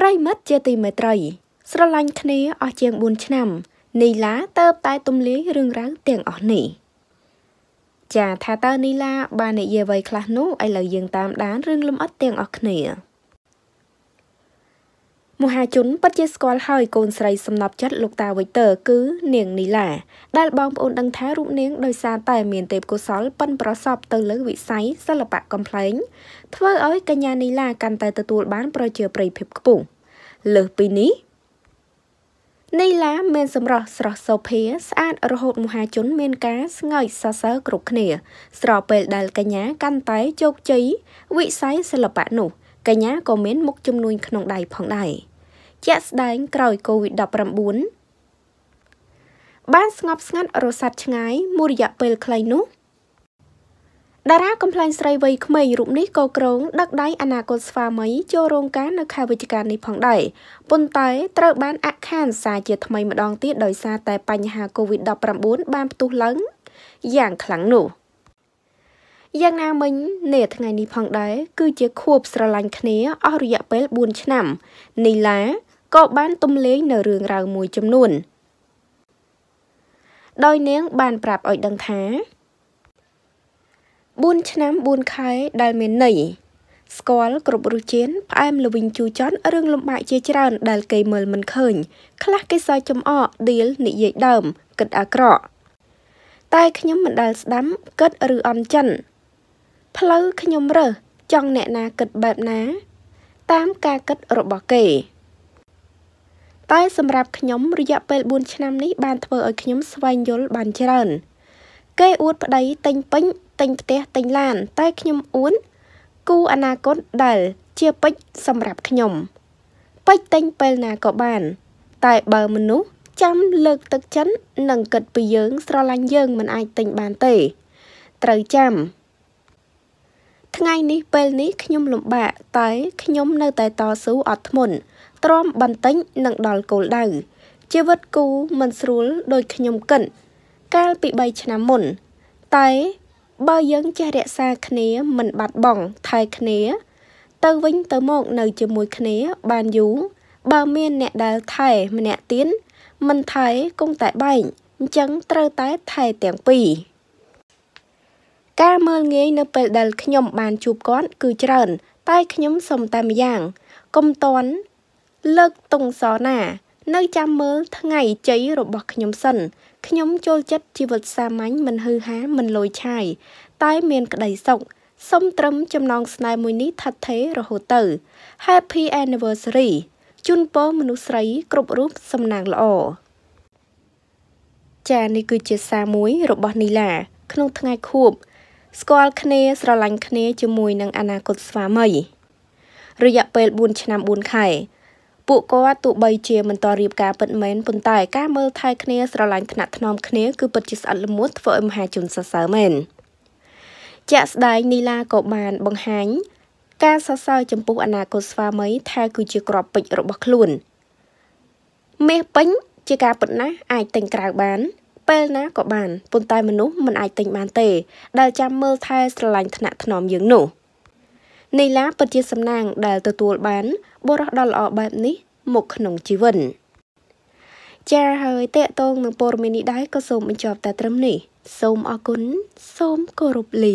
ប្រិមិត្តជាទីមេត្រី ស្រឡាញ់គ្នាអស់ជាង4ឆ្នាំ នីឡាទៅតែទំលាយរឿងរ៉ាវទាំងអស់នេះចាថាតើនីឡាបាននិយាយអ្វីខ្លះនោះឥឡូវយើងតាមដានរឿងលំអិតទាំងអស់គ្នាមហាជនពិតជាស្គាល់ហើយកូនស្រីសំណប់ចិត្តលោកតាវិកទ័រគឺនាងនីឡាដែល បងប្អូនដឹងថារូបនាងដោយសារតែ មានទេពកោសលប៉ិនប្រសពទៅលើវិស័យសិល្បៈកំប្លែងធ្វើឲ្យកញ្ញានីឡាកាន់តែទទួលបាន ប្រជាប្រិយភាពខ្ពស់លើសពីនេះនីឡាមានសម្រស់ស្រស់សូភាស្អាតរហូតមហាជនមាន ការស្ងើចសរសើរគ្រប់គ្នាស្រពេលដែលកញ្ញាកាន់តែជោគជ័យវិស័យសិល្បៈនោះ។កញ្ញាក៏មាន មុខជំនួញក្នុងដៃផងដែរជាក់ស្ដែងក្រោយ COVID-19 បានស្ងប់ស្ងាត់រសាត់ឆ្ងាយ មួយរយៈពេលខ្លីនោះ តារាកំ pl ែងស្រីវ័យក្មេងរូបនេះក៏ក្រង ដឹកដៃអនាគតស្វាមី ចូលរោងការនៅខែវិច្ឆិកានេះផងដែរប៉ុន្តែត្រូវបានអខានសារជាថ្មីម្ដងទៀតដោយសារតែបញ្ហា COVID-19 បានផ្ទុះឡើងយ៉ាងខ្លាំងនោះ។យ៉ាងណាមិញនាថ្ងៃនេះផងដែរគឺជា ខួបស្រឡាញ់គ្នា អស់រយៈពេល4ឆ្នាំ នីឡាក៏បានទំលេងនៅរឿងរ៉ាវមួយចំនួន ដោយនាង បាន ប្រាប់ឲ្យដឹងថា4ឆ្នាំ4ខែដែលមានន័យស្គាល់គ្រប់រសជាតិផ្អែមល្វីងជូរចត់រឿងលំបាកជាច្រើនដែលគេមើលមិនឃើញ ខ្លះគេសើចចំអកឌីលនិយាយដើមគិតអាក្រក់តែខ្ញុំមិនដែលស្ដាំគិតឬអន់ចិនផ្លូវខ្ញុំរើសចង់អ្នកណាគិតបែបណា តាមការគិតរបស់គេ តែសម្រាប់ខ្ញុំរយៈពេល4ឆ្នាំនេះបានធ្វើឲ្យខ្ញុំស្វែងយល់បានច្រើនគេអួតប្តីទិញពេញទិញផ្ទះទិញឡានតែខ្ញុំអួនគូអនាគតដែលជាពេជ្រសម្រាប់ខ្ញុំ ពេជ្រតែងពេលណាក៏បាន តែបើមនុស្សចាំលើកទឹកចិត្តនិងគិតពីយើងស្រឡាញ់យើងមិនអាចទិញបានទេត្រូវចាំថ្ងៃនេះពេលនេះខ្ញុំលំបាកតែ ខ្ញុំនៅតែតស៊ូអត់ធ្មត់ទ្រាំបន្តិចនឹងដល់គោលដៅជីវិតគូមិនស្រួលដូចខ្ញុំគិត កាលពី3ឆ្នាំមុន តែបើយើងចេះរក្សាគ្នាមិនបាត់បង់ថែគ្នា ទៅវិញទៅមកនៅជាមួយគ្នាបានយូរបើមានអ្នកដែលថែម្នាក់ទៀតមិនថែគង់តែបែកអញ្ចឹងត្រូវតែថែទាំងពីរការមើលងាយនៅពេលដែលខ្ញុំបានជួបគាត់គឺច្រើន តែខ្ញុំសុំតែម្យ៉ាងកុំតន់លើកទងសណា នៅចាំមើលថ្ងៃជ័យរបស់ខ្ញុំសិនខ្ញុំចូលចិត្តជីវិតសាមញ្ញមិនហឺហាមិនលយឆាយតែមានក្តីសុខសុំត្រឹមចំណងស្នេហ៍មួយនេះថិតថេររហូតទៅ Happy Anniversary ជូនពរមនុស្សស្រីគ្រប់រូបសំណាងល្អចានេះគឺជាសារមួយរបស់នីឡា ក្នុងថ្ងៃខួបស្គាល់គ្នាស្រឡាញ់គ្នាជាមួយនឹងអនាគតស្វាមីរយៈពេល4ឆ្នាំ4ខែពួកគាត់ទោះបីជាមិនតរៀបការពិតមែនប៉ុន្តែ ការមើលថែគ្នាស្រឡាញ់ថ្នាក់ថ្នមគ្នាគឺពិតជាស្អិតល្មួតធ្វើឲ្យមហាជនសរសើរមែនជាក់ស្ដែងនីឡាក៏បានបង្ហាញ ការសរសើរចំពោះអនាគតស្វាមីថាគឺជាក្របពេជ្ររបស់ខ្លួន មាសពេញជាការពិតណាស់អាចទិញក្រៅបានពេលណាក៏បានប៉ុន្តែមនុស្សមិនអាចទិញបានទេដែលចាំមើលថែស្រឡាញ់ថ្នាក់ថ្នមយើងនោះ នីឡា ពិតជា សំណាង ដែលទទួលបាន បរិះដ៏ល្អបែបនេះមកក្នុងជីវិតចាហើយតេតងនឹងព័ត៌មាននេះដែរក៏សូមបញ្ចប់តែត្រឹមនេះ សូមអរគុណសូមគោរពលា